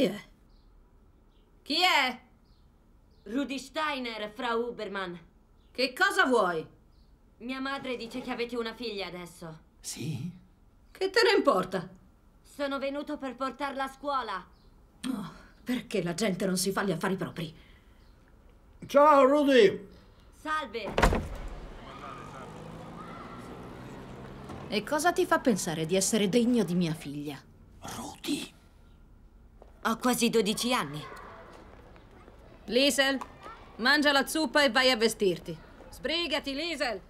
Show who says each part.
Speaker 1: Chi è? Chi è? Rudy Steiner, fra Ubermann. Che cosa vuoi? Mia madre dice che avete una figlia adesso. Sì? Che te ne importa? Sono venuto
Speaker 2: per portarla a scuola.
Speaker 3: Oh, perché la gente non si fa gli affari propri?
Speaker 4: Ciao, Rudy! Salve! E cosa ti fa pensare di essere degno di mia figlia? Ho quasi 12 anni.
Speaker 5: Lisel,
Speaker 6: mangia la zuppa e vai a vestirti. Sbrigati, Lisel!